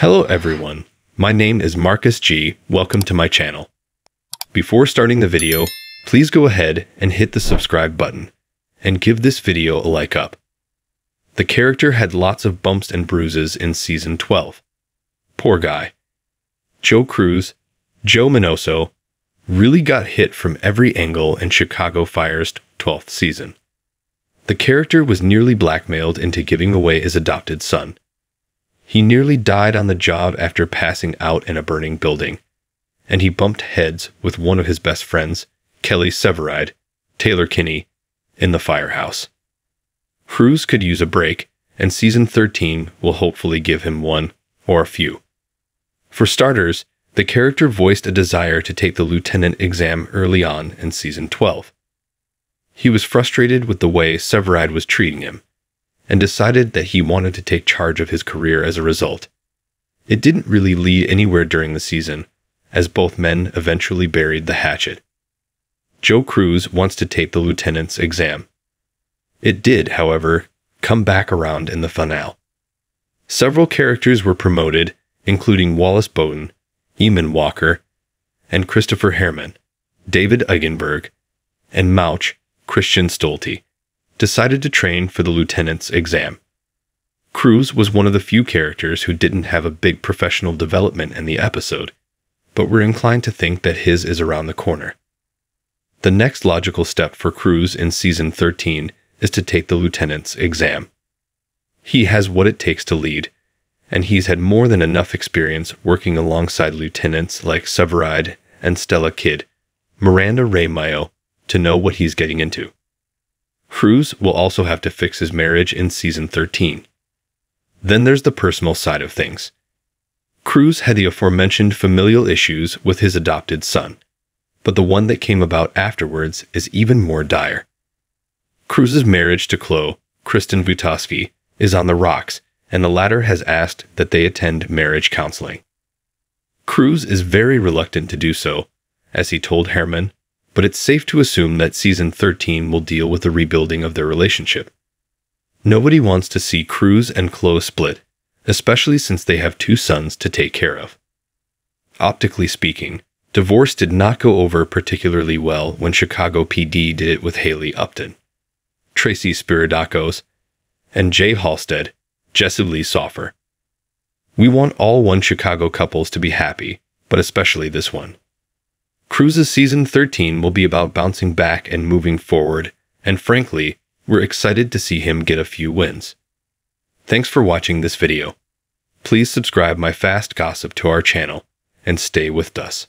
Hello everyone, my name is Marcus G. Welcome to my channel. Before starting the video, please go ahead and hit the subscribe button, and give this video a like up. The character had lots of bumps and bruises in Season 12. Poor guy. Joe Cruz, Joe Minoso, really got hit from every angle in Chicago Fire's 12th season. The character was nearly blackmailed into giving away his adopted son. He nearly died on the job after passing out in a burning building, and he bumped heads with one of his best friends, Kelly Severide, Taylor Kinney, in the firehouse. Cruz could use a break, and season 13 will hopefully give him one, or a few. For starters, the character voiced a desire to take the lieutenant exam early on in season 12. He was frustrated with the way Severide was treating him and decided that he wanted to take charge of his career as a result. It didn't really lead anywhere during the season, as both men eventually buried the hatchet. Joe Cruz wants to take the lieutenant's exam. It did, however, come back around in the finale. Several characters were promoted, including Wallace Bowden, Eamon Walker, and Christopher Herman, David Eigenberg, and Mouch Christian Stolte decided to train for the lieutenant's exam. Cruz was one of the few characters who didn't have a big professional development in the episode, but we're inclined to think that his is around the corner. The next logical step for Cruz in season 13 is to take the lieutenant's exam. He has what it takes to lead, and he's had more than enough experience working alongside lieutenants like Severide and Stella Kidd, Miranda Ray Mayo, to know what he's getting into. Cruz will also have to fix his marriage in season 13. Then there's the personal side of things. Cruz had the aforementioned familial issues with his adopted son, but the one that came about afterwards is even more dire. Cruz's marriage to Chloe, Kristen Vutowski, is on the rocks, and the latter has asked that they attend marriage counseling. Cruz is very reluctant to do so, as he told Herman but it's safe to assume that season 13 will deal with the rebuilding of their relationship. Nobody wants to see Cruz and Chloe split, especially since they have two sons to take care of. Optically speaking, divorce did not go over particularly well when Chicago PD did it with Haley Upton. Tracy Spiridakos, and Jay Halstead, Jesse Lee Soffer. We want all one Chicago couples to be happy, but especially this one. Cruise's season 13 will be about bouncing back and moving forward, and frankly, we're excited to see him get a few wins. Thanks for watching this video. Please subscribe my fast gossip to our channel, and stay with us.